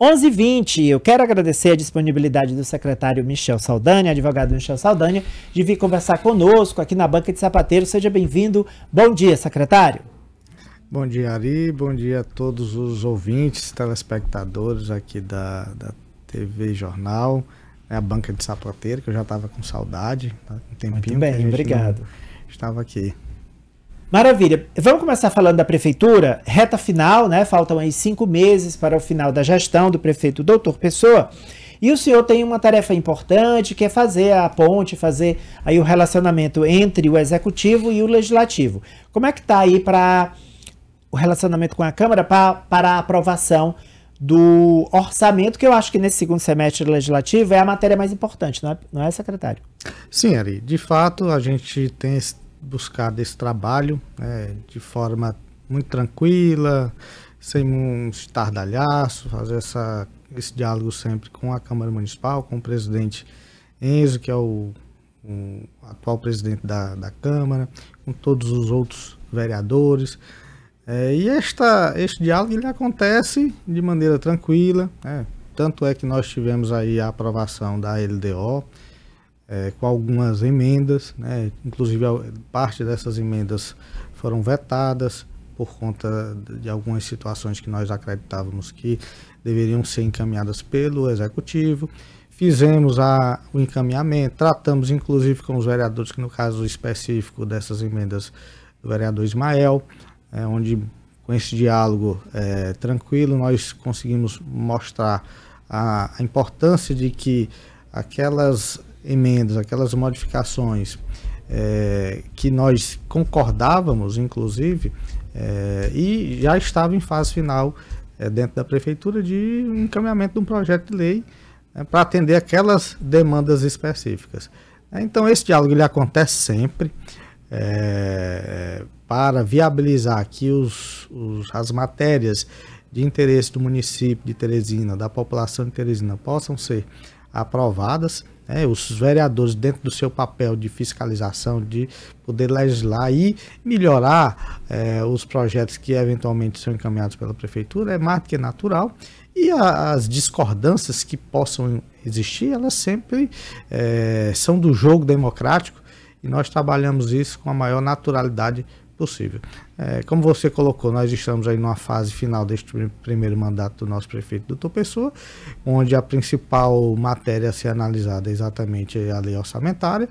11h20, eu quero agradecer a disponibilidade do secretário Michel Saldanha, advogado Michel Saldanha, de vir conversar conosco aqui na Banca de Sapateiro. Seja bem-vindo. Bom dia, secretário. Bom dia, Ari. Bom dia a todos os ouvintes, telespectadores aqui da, da TV Jornal, né, a Banca de Sapateiro, que eu já estava com saudade, tá? um tempinho. Muito bem, obrigado. Estava aqui. Maravilha. Vamos começar falando da prefeitura. Reta final, né? Faltam aí cinco meses para o final da gestão do prefeito Doutor Pessoa. E o senhor tem uma tarefa importante, que é fazer a ponte, fazer aí o relacionamento entre o executivo e o legislativo. Como é que está aí para o relacionamento com a Câmara para a aprovação do orçamento, que eu acho que nesse segundo semestre legislativo é a matéria mais importante, não é, não é secretário? Sim, Ari. De fato, a gente tem esse buscado esse trabalho né, de forma muito tranquila, sem um estardalhaço, fazer essa, esse diálogo sempre com a Câmara Municipal, com o presidente Enzo, que é o, o atual presidente da, da Câmara, com todos os outros vereadores. É, e esta, este diálogo ele acontece de maneira tranquila, né? tanto é que nós tivemos aí a aprovação da LDO, é, com algumas emendas, né? inclusive parte dessas emendas foram vetadas por conta de algumas situações que nós acreditávamos que deveriam ser encaminhadas pelo executivo. Fizemos a, o encaminhamento, tratamos inclusive com os vereadores, que no caso específico dessas emendas do vereador Ismael, é, onde com esse diálogo é, tranquilo nós conseguimos mostrar a, a importância de que aquelas emendas, aquelas modificações é, que nós concordávamos, inclusive, é, e já estava em fase final é, dentro da prefeitura de encaminhamento de um projeto de lei né, para atender aquelas demandas específicas. É, então, esse diálogo ele acontece sempre é, para viabilizar que os, os, as matérias de interesse do município de Teresina, da população de Teresina, possam ser aprovadas né, os vereadores dentro do seu papel de fiscalização, de poder legislar e melhorar é, os projetos que eventualmente são encaminhados pela prefeitura, é mais do que natural. E a, as discordâncias que possam existir, elas sempre é, são do jogo democrático e nós trabalhamos isso com a maior naturalidade possível possível. É, como você colocou, nós estamos aí numa fase final deste primeiro mandato do nosso prefeito, doutor Pessoa, onde a principal matéria a ser analisada é exatamente a lei orçamentária,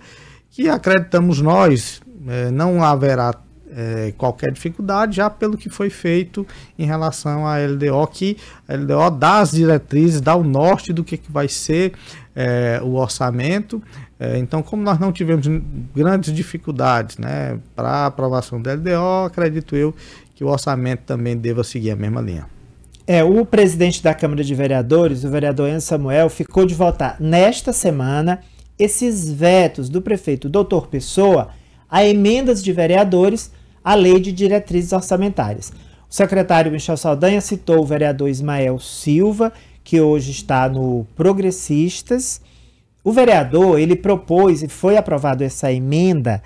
que acreditamos nós, é, não haverá é, qualquer dificuldade, já pelo que foi feito em relação à LDO, que a LDO dá as diretrizes, dá o norte do que, que vai ser é, o orçamento, é, então, como nós não tivemos grandes dificuldades né, para a aprovação do LDO, acredito eu que o orçamento também deva seguir a mesma linha. É, o presidente da Câmara de Vereadores, o vereador Enzo Samuel, ficou de votar nesta semana esses vetos do prefeito Doutor Pessoa a emendas de vereadores à lei de diretrizes orçamentárias. O secretário Michel Saldanha citou o vereador Ismael Silva, que hoje está no Progressistas, o vereador, ele propôs e foi aprovado essa emenda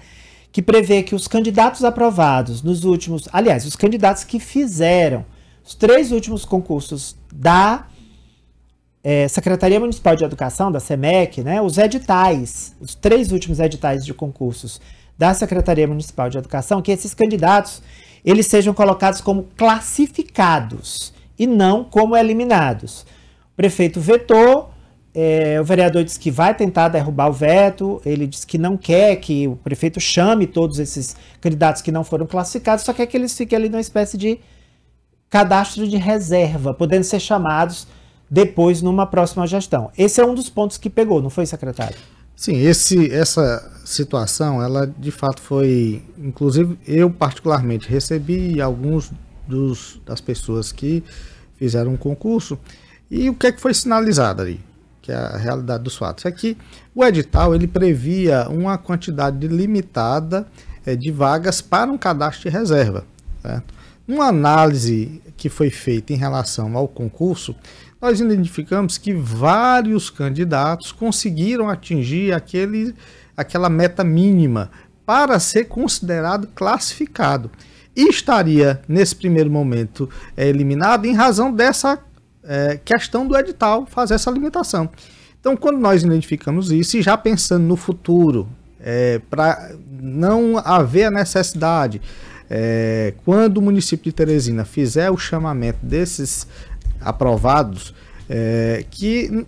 que prevê que os candidatos aprovados nos últimos, aliás, os candidatos que fizeram os três últimos concursos da é, Secretaria Municipal de Educação, da SEMEC, né, os editais, os três últimos editais de concursos da Secretaria Municipal de Educação, que esses candidatos eles sejam colocados como classificados e não como eliminados. O prefeito vetou, é, o vereador disse que vai tentar derrubar o veto, ele disse que não quer que o prefeito chame todos esses candidatos que não foram classificados, só quer que eles fiquem ali numa espécie de cadastro de reserva, podendo ser chamados depois numa próxima gestão. Esse é um dos pontos que pegou, não foi, secretário? Sim, esse, essa situação, ela de fato foi, inclusive eu particularmente recebi alguns dos, das pessoas que fizeram um concurso e o que é que foi sinalizado ali? que é a realidade dos fatos. É que o edital ele previa uma quantidade limitada é, de vagas para um cadastro de reserva. Certo? Numa análise que foi feita em relação ao concurso, nós identificamos que vários candidatos conseguiram atingir aquele, aquela meta mínima para ser considerado classificado. E estaria, nesse primeiro momento, é, eliminado em razão dessa é, questão do edital fazer essa limitação. Então, quando nós identificamos isso e já pensando no futuro, é, para não haver a necessidade, é, quando o município de Teresina fizer o chamamento desses aprovados, é, que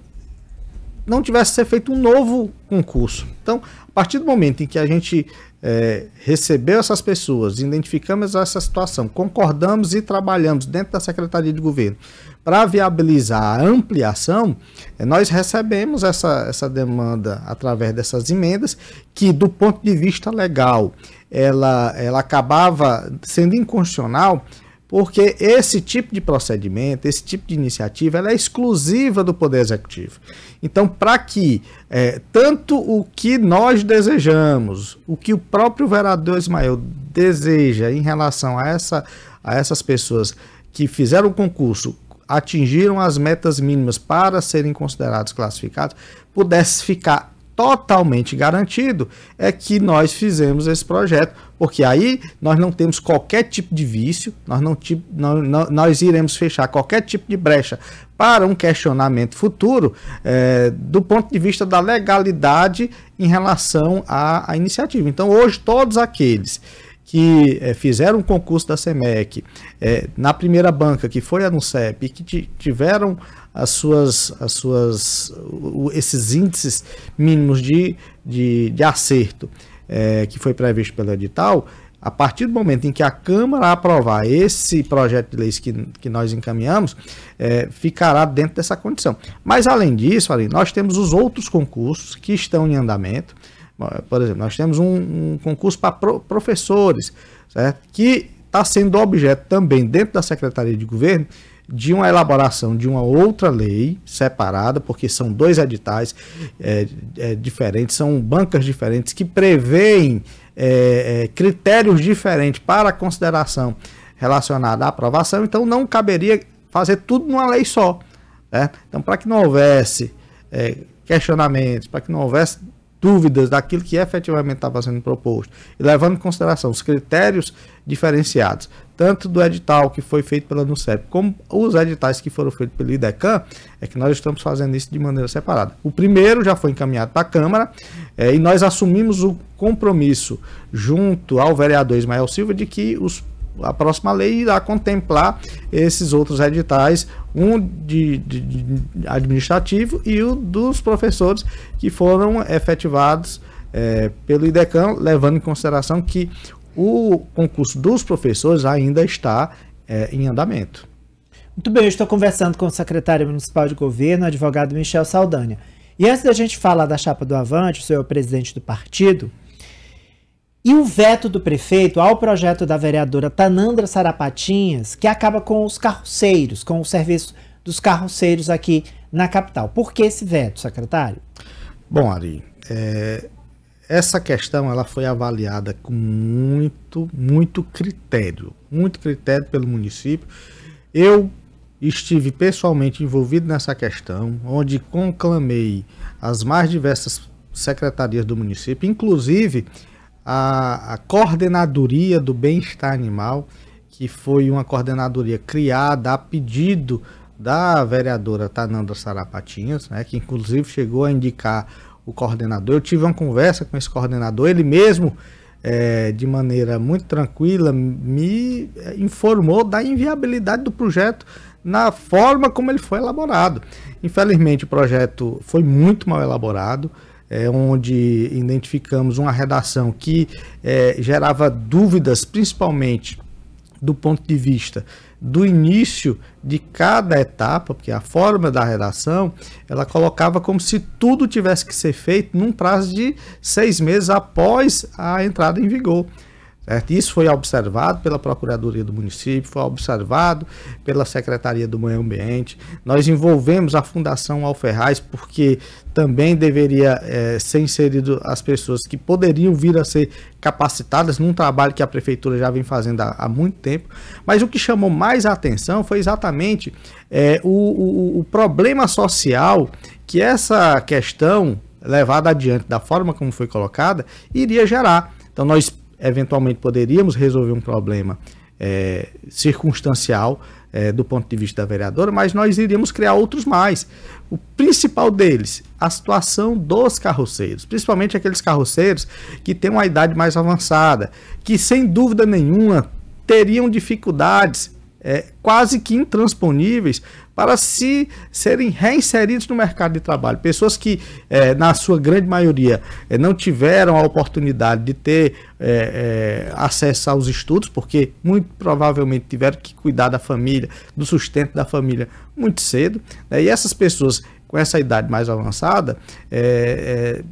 não tivesse ser feito um novo concurso. Então, a partir do momento em que a gente é, recebeu essas pessoas, identificamos essa situação, concordamos e trabalhamos dentro da Secretaria de Governo para viabilizar a ampliação, é, nós recebemos essa, essa demanda através dessas emendas, que do ponto de vista legal, ela, ela acabava sendo inconstitucional, porque esse tipo de procedimento, esse tipo de iniciativa, ela é exclusiva do Poder Executivo. Então, para que é, tanto o que nós desejamos, o que o próprio vereador Ismael deseja em relação a, essa, a essas pessoas que fizeram o concurso, atingiram as metas mínimas para serem considerados classificados, pudesse ficar totalmente garantido é que nós fizemos esse projeto, porque aí nós não temos qualquer tipo de vício, nós, não, não nós iremos fechar qualquer tipo de brecha para um questionamento futuro é, do ponto de vista da legalidade em relação à, à iniciativa. Então, hoje, todos aqueles que é, fizeram um concurso da SEMEC é, na primeira banca, que foi a NUCEP, e que tiveram as suas, as suas, esses índices mínimos de, de, de acerto é, que foi previsto pelo edital, a partir do momento em que a Câmara aprovar esse projeto de leis que, que nós encaminhamos, é, ficará dentro dessa condição. Mas, além disso, ali, nós temos os outros concursos que estão em andamento. Por exemplo, nós temos um, um concurso para pro, professores, certo? que está sendo objeto também dentro da Secretaria de Governo de uma elaboração de uma outra lei separada, porque são dois editais é, é, diferentes, são bancas diferentes que preveem é, é, critérios diferentes para consideração relacionada à aprovação, então não caberia fazer tudo numa lei só. Né? Então, para que não houvesse é, questionamentos, para que não houvesse dúvidas daquilo que efetivamente estava tá sendo proposto, e levando em consideração os critérios diferenciados, tanto do edital que foi feito pela NUCEP, como os editais que foram feitos pelo IDECAN, é que nós estamos fazendo isso de maneira separada. O primeiro já foi encaminhado para a Câmara, é, e nós assumimos o compromisso junto ao vereador Ismael Silva de que os a próxima lei irá contemplar esses outros editais um de, de, de, administrativo e o dos professores que foram efetivados é, pelo IDECAM, levando em consideração que o concurso dos professores ainda está é, em andamento. Muito bem, eu estou conversando com o secretário municipal de governo, advogado Michel Saldanha. E antes da gente falar da chapa do Avante, o senhor é o presidente do partido, e o veto do prefeito ao projeto da vereadora Tanandra Sarapatinhas, que acaba com os carroceiros, com o serviço dos carroceiros aqui na capital. Por que esse veto, secretário? Bom, Ari, é, essa questão ela foi avaliada com muito, muito critério, muito critério pelo município. Eu estive pessoalmente envolvido nessa questão, onde conclamei as mais diversas secretarias do município, inclusive a, a coordenadoria do bem-estar animal, que foi uma coordenadoria criada a pedido da vereadora Tananda Sarapatinhas, né, que inclusive chegou a indicar o coordenador. Eu tive uma conversa com esse coordenador, ele mesmo, é, de maneira muito tranquila, me é, informou da inviabilidade do projeto na forma como ele foi elaborado. Infelizmente, o projeto foi muito mal elaborado é, onde identificamos uma redação que é, gerava dúvidas, principalmente do ponto de vista do início de cada etapa, porque a forma da redação ela colocava como se tudo tivesse que ser feito num prazo de seis meses após a entrada em vigor. Certo? Isso foi observado pela Procuradoria do Município, foi observado pela Secretaria do Meio Ambiente. Nós envolvemos a Fundação Alferraz, porque também deveria é, ser inserido as pessoas que poderiam vir a ser capacitadas num trabalho que a Prefeitura já vem fazendo há, há muito tempo. Mas o que chamou mais a atenção foi exatamente é, o, o, o problema social que essa questão levada adiante da forma como foi colocada iria gerar. Então nós eventualmente poderíamos resolver um problema é, circunstancial é, do ponto de vista da vereadora, mas nós iríamos criar outros mais. O principal deles, a situação dos carroceiros, principalmente aqueles carroceiros que têm uma idade mais avançada, que sem dúvida nenhuma teriam dificuldades é, quase que intransponíveis para se serem reinseridos no mercado de trabalho. Pessoas que, é, na sua grande maioria, é, não tiveram a oportunidade de ter é, é, acesso aos estudos, porque muito provavelmente tiveram que cuidar da família, do sustento da família muito cedo. Né? E essas pessoas com essa idade mais avançada é,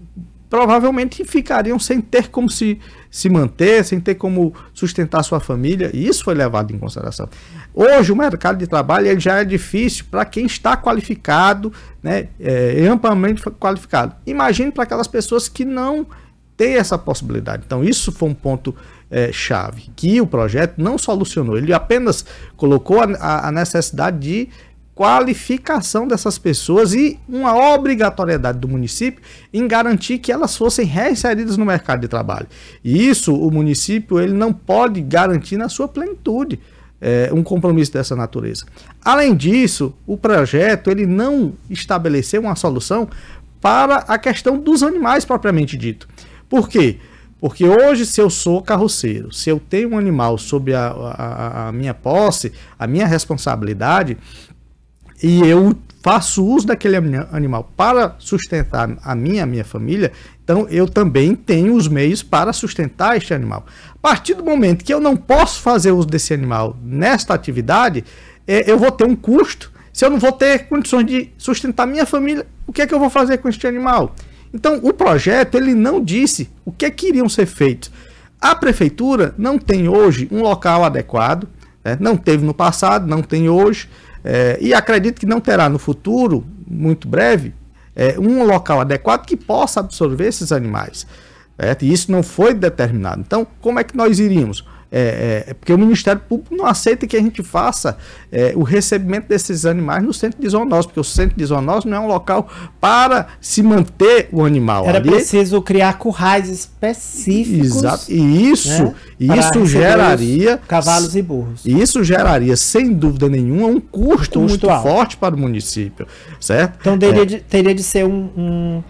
provavelmente ficariam sem ter como se, se manter, sem ter como sustentar sua família, e isso foi levado em consideração. Hoje, o mercado de trabalho ele já é difícil para quem está qualificado, né, é, é amplamente qualificado. Imagine para aquelas pessoas que não têm essa possibilidade. Então, isso foi um ponto é, chave, que o projeto não solucionou, ele apenas colocou a, a necessidade de qualificação dessas pessoas e uma obrigatoriedade do município em garantir que elas fossem reinseridas no mercado de trabalho. E isso o município ele não pode garantir na sua plenitude é, um compromisso dessa natureza. Além disso, o projeto ele não estabeleceu uma solução para a questão dos animais propriamente dito. Por quê? Porque hoje, se eu sou carroceiro, se eu tenho um animal sob a, a, a minha posse, a minha responsabilidade, e eu faço uso daquele animal para sustentar a minha, a minha família, então eu também tenho os meios para sustentar este animal. A partir do momento que eu não posso fazer uso desse animal nesta atividade, é, eu vou ter um custo. Se eu não vou ter condições de sustentar minha família, o que é que eu vou fazer com este animal? Então, o projeto ele não disse o que é que iriam ser feitos. A prefeitura não tem hoje um local adequado, né? não teve no passado, não tem hoje. É, e acredito que não terá no futuro, muito breve, é, um local adequado que possa absorver esses animais. E isso não foi determinado. Então, como é que nós iríamos? É, é, é, porque o Ministério Público não aceita que a gente faça é, o recebimento desses animais no centro de zoonose, porque o centro de zoonose não é um local para se manter o animal. Era ali. preciso criar currais específicos. Exato. E isso, né, isso geraria. Cavalos e burros. Isso geraria, sem dúvida nenhuma, um custo, um custo muito alto. forte para o município. Certo? Então teria, é. de, teria de ser um, um,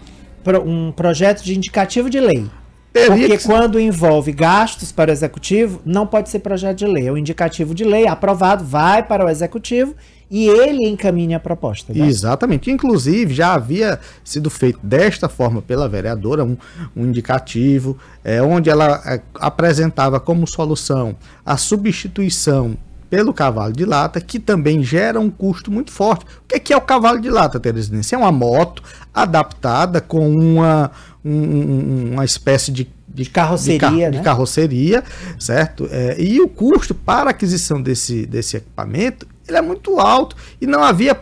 um projeto de indicativo de lei. Porque que... quando envolve gastos para o executivo, não pode ser projeto de lei. É um indicativo de lei aprovado, vai para o executivo e ele encaminha a proposta. Né? Exatamente. Inclusive, já havia sido feito desta forma pela vereadora um, um indicativo, é, onde ela é, apresentava como solução a substituição pelo cavalo de lata, que também gera um custo muito forte. O que é, que é o cavalo de lata, Teresinense? É uma moto adaptada com uma um, uma espécie de, de carroceria, de, car né? de carroceria, certo? É, e o custo para aquisição desse, desse equipamento ele é muito alto e não havia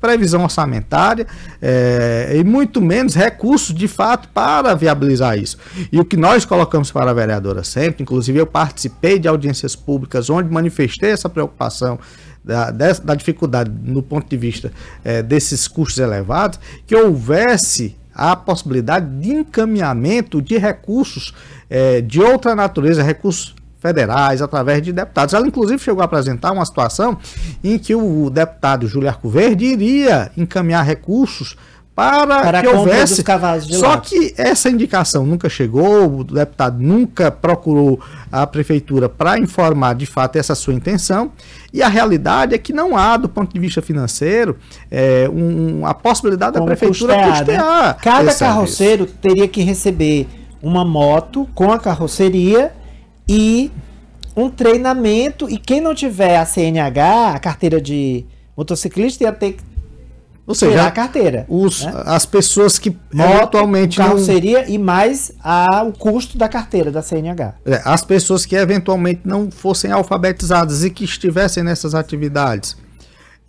previsão orçamentária é, e muito menos recursos de fato para viabilizar isso. E o que nós colocamos para a vereadora sempre, inclusive eu participei de audiências públicas onde manifestei essa preocupação da, da dificuldade no ponto de vista é, desses custos elevados, que houvesse a possibilidade de encaminhamento de recursos é, de outra natureza, recursos federais, através de deputados. Ela, inclusive, chegou a apresentar uma situação em que o deputado Júlio Verde iria encaminhar recursos para, para que houvesse. Só que essa indicação nunca chegou, o deputado nunca procurou a prefeitura para informar de fato essa sua intenção. E a realidade é que não há, do ponto de vista financeiro, é, um, a possibilidade Como da prefeitura custear. custear né? Cada carroceiro serviço. teria que receber uma moto com a carroceria e um treinamento. E quem não tiver a CNH, a carteira de motociclista, ia ter que ou seja, a carteira. Os, né? As pessoas que Moto, é, não Carroceria e mais a, o custo da carteira da CNH. É, as pessoas que eventualmente não fossem alfabetizadas e que estivessem nessas atividades.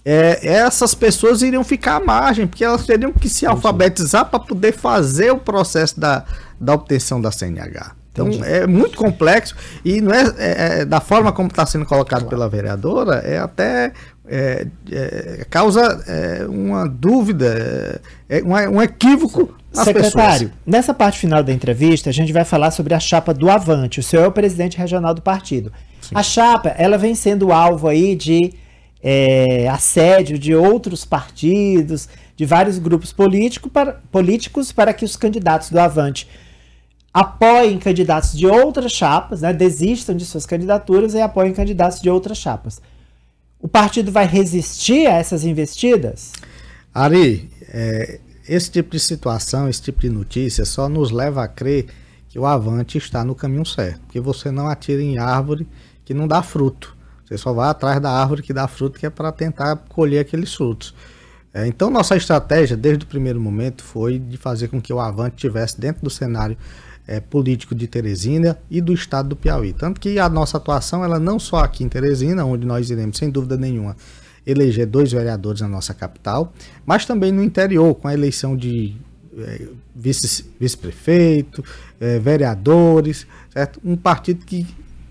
É, essas pessoas iriam ficar à margem, porque elas teriam que se alfabetizar para poder fazer o processo da, da obtenção da CNH. Então é muito complexo e não é, é, é da forma como está sendo colocado claro. pela vereadora é até é, é, causa é, uma dúvida, é, um, um equívoco. Secretário, pessoas. nessa parte final da entrevista a gente vai falar sobre a chapa do Avante. O senhor é o presidente regional do partido. Sim. A chapa ela vem sendo alvo aí de assédio de outros partidos, de vários grupos político para, políticos para que os candidatos do Avante apoiem candidatos de outras chapas, né? desistam de suas candidaturas e apoiem candidatos de outras chapas. O partido vai resistir a essas investidas? Ari, é, esse tipo de situação, esse tipo de notícia só nos leva a crer que o Avante está no caminho certo, porque você não atira em árvore que não dá fruto. Você só vai atrás da árvore que dá fruto, que é para tentar colher aqueles frutos. É, então, nossa estratégia desde o primeiro momento foi de fazer com que o Avante tivesse dentro do cenário é, político de Teresina e do estado do Piauí. Tanto que a nossa atuação, ela não só aqui em Teresina, onde nós iremos, sem dúvida nenhuma, eleger dois vereadores na nossa capital, mas também no interior, com a eleição de é, vice-prefeito, vice é, vereadores, certo? um partido que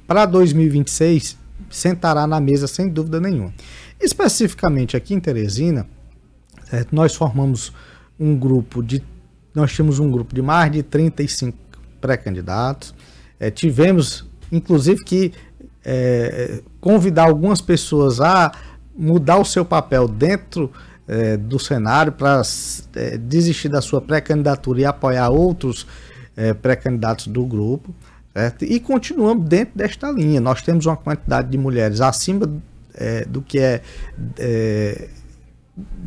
para 2026 sentará na mesa sem dúvida nenhuma. Especificamente aqui em Teresina, certo? nós formamos um grupo de. Nós temos um grupo de mais de 35 pré-candidatos. É, tivemos, inclusive, que é, convidar algumas pessoas a mudar o seu papel dentro é, do cenário para é, desistir da sua pré-candidatura e apoiar outros é, pré-candidatos do grupo. Certo? E continuamos dentro desta linha. Nós temos uma quantidade de mulheres acima é, do que é,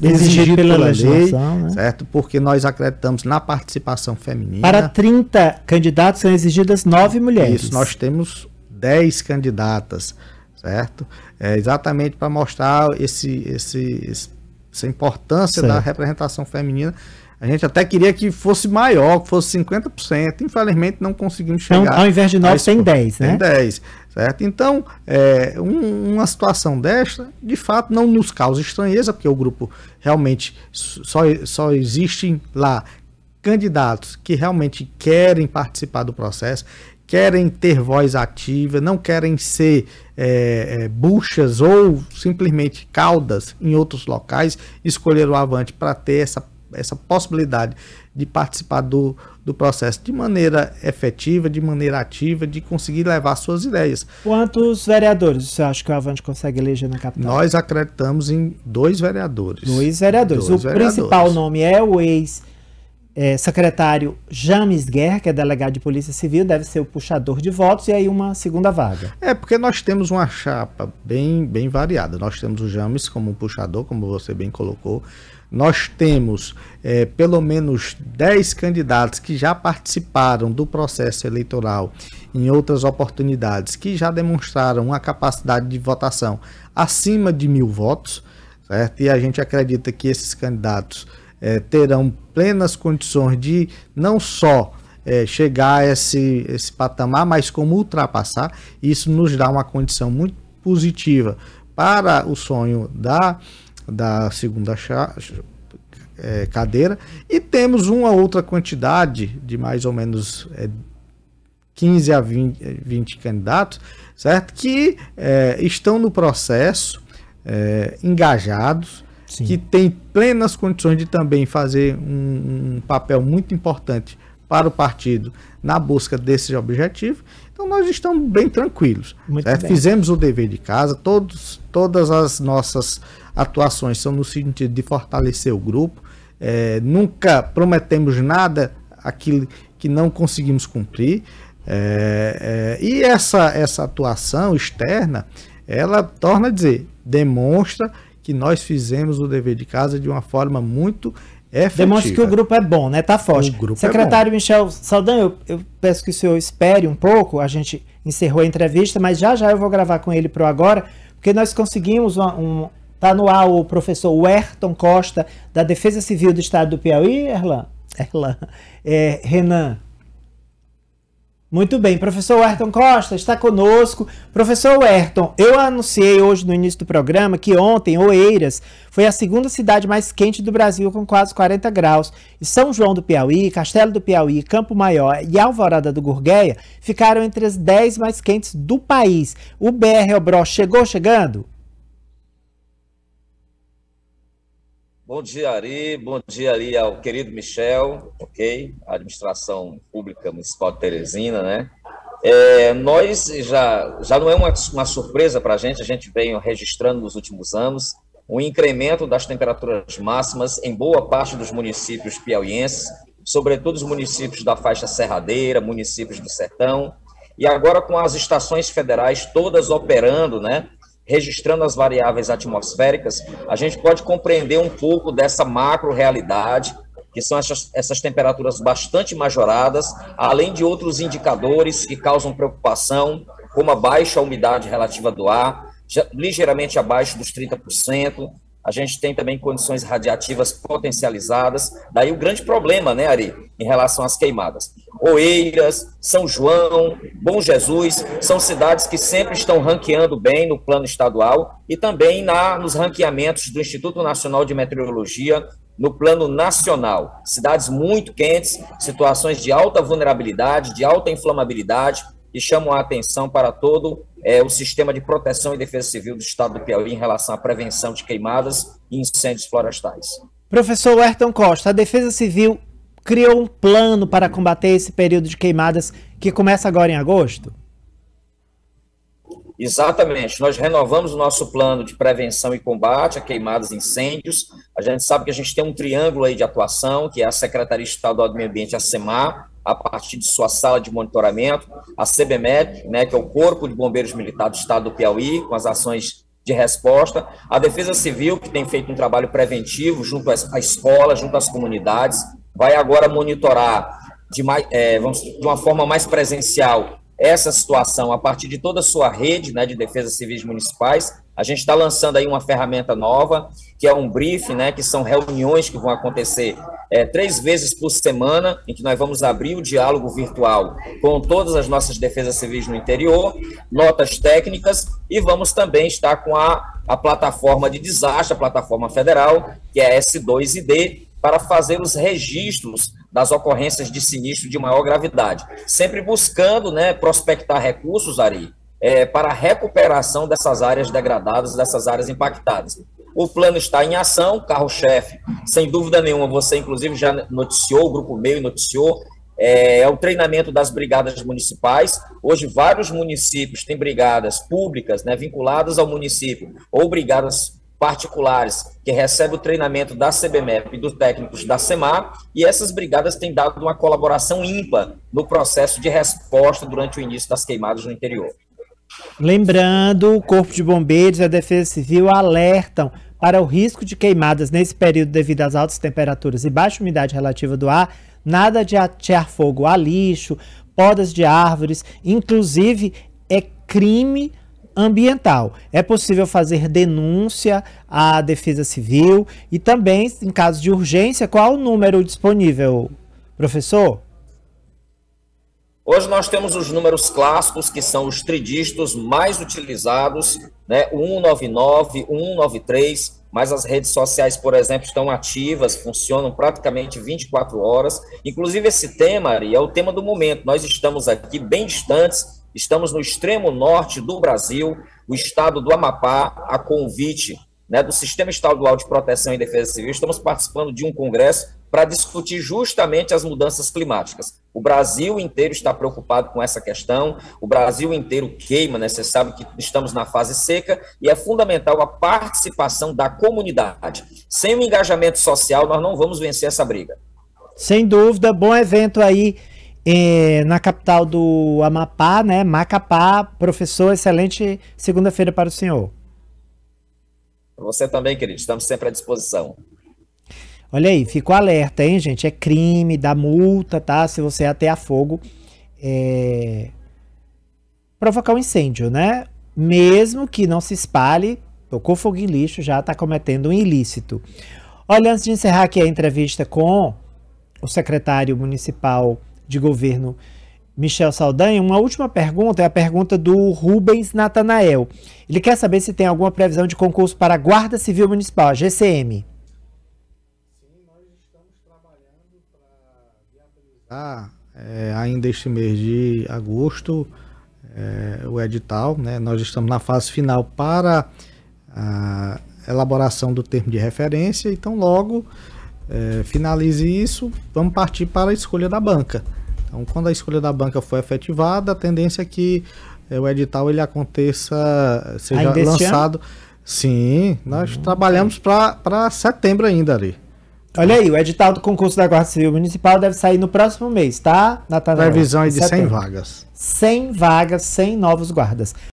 exigido pela, pela lei, né? certo? Porque nós acreditamos na participação feminina. Para 30 candidatos são exigidas 9 mulheres. Isso, nós temos 10 candidatas, certo? É exatamente para mostrar esse, esse, essa importância certo. da representação feminina. A gente até queria que fosse maior, que fosse 50%. Infelizmente não conseguimos então, chegar. Então, ao invés de 9, tem 10, né? Tem 10. Certo? Então, é, um, uma situação desta, de fato, não nos causa estranheza, porque o grupo realmente só, só existem lá candidatos que realmente querem participar do processo, querem ter voz ativa, não querem ser é, é buchas ou simplesmente caudas em outros locais, escolher o Avante para ter essa essa possibilidade de participar do, do processo de maneira efetiva, de maneira ativa, de conseguir levar suas ideias. Quantos vereadores você acha que o Avante consegue eleger na capital? Nós acreditamos em dois vereadores. Dois vereadores. Dois o vereadores. principal nome é o ex é, secretário James Guerra, que é delegado de Polícia Civil, deve ser o puxador de votos, e aí uma segunda vaga. É, porque nós temos uma chapa bem, bem variada. Nós temos o James como puxador, como você bem colocou. Nós temos é, pelo menos 10 candidatos que já participaram do processo eleitoral em outras oportunidades, que já demonstraram uma capacidade de votação acima de mil votos, certo? E a gente acredita que esses candidatos é, terão plenas condições de não só é, chegar a esse, esse patamar, mas como ultrapassar, isso nos dá uma condição muito positiva para o sonho da, da segunda é, cadeira e temos uma outra quantidade de mais ou menos é, 15 a 20, 20 candidatos, certo? Que estão no processo, engajados, Sim. que tem plenas condições de também fazer um, um, papel muito importante para o partido na busca desse objetivo. Então nós estamos bem tranquilos. Bem. Fizemos o dever de casa, todos, todas as nossas atuações são no sentido de fortalecer o grupo. É, nunca prometemos nada aquilo que não conseguimos cumprir. É, é, e essa, essa atuação externa, ela torna a dizer, demonstra que nós fizemos o dever de casa de uma forma muito efetiva. Demonstra que o grupo é bom, né? Tá forte. É Secretário é Michel Saldanha, eu, eu, peço que o senhor espere um pouco. A gente encerrou a entrevista, mas já já eu vou gravar com ele pro agora, porque nós conseguimos uma, um. Tá no ar o professor Werton Costa, da Defesa Civil do Estado do Piauí, Erlan? Erlan. É, Renan. Muito bem, professor Ayrton Costa está conosco. Professor Ayrton, eu anunciei hoje no início do programa que ontem Oeiras foi a segunda cidade mais quente do Brasil com quase 40 graus. E São João do Piauí, Castelo do Piauí, Campo Maior e Alvorada do Gurgueia ficaram entre as 10 mais quentes do país. O BR Obró chegou chegando? Bom dia, Ari. Bom dia ali ao querido Michel, ok? administração pública municipal de Teresina, né? É, nós já, já não é uma, uma surpresa para a gente, a gente vem registrando nos últimos anos o um incremento das temperaturas máximas em boa parte dos municípios piauienses, sobretudo os municípios da faixa serradeira, municípios do sertão, e agora com as estações federais todas operando, né? registrando as variáveis atmosféricas, a gente pode compreender um pouco dessa macro realidade, que são essas, essas temperaturas bastante majoradas, além de outros indicadores que causam preocupação, como a baixa umidade relativa do ar, ligeiramente abaixo dos 30%, a gente tem também condições radiativas potencializadas, daí o grande problema, né, Ari, em relação às queimadas. Oeiras, São João, Bom Jesus, são cidades que sempre estão ranqueando bem no plano estadual e também na, nos ranqueamentos do Instituto Nacional de Meteorologia no plano nacional. Cidades muito quentes, situações de alta vulnerabilidade, de alta inflamabilidade, e chamam a atenção para todo é, o sistema de proteção e defesa civil do Estado do Piauí em relação à prevenção de queimadas e incêndios florestais. Professor Ayrton Costa, a Defesa Civil criou um plano para combater esse período de queimadas que começa agora em agosto? Exatamente. Nós renovamos o nosso plano de prevenção e combate a queimadas e incêndios. A gente sabe que a gente tem um triângulo aí de atuação, que é a Secretaria Estadual do Meio Ambiente, a SEMAR, a partir de sua sala de monitoramento, a CBMEP, né, que é o Corpo de Bombeiros Militar do Estado do Piauí, com as ações de resposta, a Defesa Civil, que tem feito um trabalho preventivo junto às, escola, escolas, junto às comunidades, vai agora monitorar de, mais, é, vamos, de uma forma mais presencial essa situação a partir de toda a sua rede né, de defesa civis municipais. A gente está lançando aí uma ferramenta nova, que é um briefing, né, que são reuniões que vão acontecer é, três vezes por semana, em que nós vamos abrir o diálogo virtual com todas as nossas defesas civis no interior, notas técnicas e vamos também estar com a, a plataforma de desastre, a plataforma federal, que é S2ID, para fazer os registros das ocorrências de sinistro de maior gravidade, sempre buscando né, prospectar recursos, Ari, é, para a recuperação dessas áreas degradadas, dessas áreas impactadas. O plano está em ação, carro-chefe, sem dúvida nenhuma, você inclusive já noticiou, o Grupo Meio noticiou, é, é, o treinamento das brigadas municipais. Hoje, vários municípios têm brigadas públicas, né, vinculadas ao município, ou brigadas particulares, que recebem o treinamento da CBMEP e dos técnicos da SEMAR, e essas brigadas têm dado uma colaboração ímpar no processo de resposta durante o início das queimadas no interior. Lembrando, o Corpo de Bombeiros e a Defesa Civil alertam para o risco de queimadas nesse período devido às altas temperaturas e baixa umidade relativa do ar, nada de atear fogo a lixo, podas de árvores, inclusive é crime ambiental. É possível fazer denúncia à Defesa Civil e também, em caso de urgência, qual o número disponível, professor? Hoje nós temos os números clássicos, que são os tridistos mais utilizados, né? 199, 193, mas as redes sociais, por exemplo, estão ativas, funcionam praticamente 24 horas. Inclusive, esse tema, Ari, é o tema do momento. Nós estamos aqui bem distantes, estamos no extremo norte do Brasil, o estado do Amapá, a convite né, do Sistema Estadual de Proteção e Defesa Civil. Estamos participando de um congresso para discutir justamente as mudanças climáticas. O Brasil inteiro está preocupado com essa questão, o Brasil inteiro queima, né? Você sabe que estamos na fase seca e é fundamental a participação da comunidade. Sem o engajamento social, nós não vamos vencer essa briga. Sem dúvida, bom evento aí eh, na capital do Amapá, né? Macapá. Professor, excelente segunda-feira para o senhor. Você também, querido. Estamos sempre à disposição. Olha aí, ficou alerta, hein, gente? É crime, dá multa, tá? Se você atear fogo, é... provocar um incêndio, né? Mesmo que não se espalhe, tocou fogo em lixo, já está cometendo um ilícito. Olha, antes de encerrar aqui a entrevista com o secretário municipal de governo, Michel Saldanha, uma última pergunta é a pergunta do Rubens Natanael. Ele quer saber se tem alguma previsão de concurso para a Guarda Civil Municipal, a GCM. publicar tá, é, eh, ainda este mês de agosto é, o edital. Né? Nós estamos na fase final para a elaboração do termo de referência, então logo é, finalize isso, vamos partir para a escolha da banca. Então, quando a escolha da banca for efetivada, a tendência é que o edital ele aconteça, seja lançado. Sim, nós hum, trabalhamos para setembro ainda ali. Olha aí, o edital do concurso da Guarda Civil Municipal deve sair no próximo mês, tá, Natanel? Previsão aí de 100 vagas. 100 vagas, 100 novos guardas.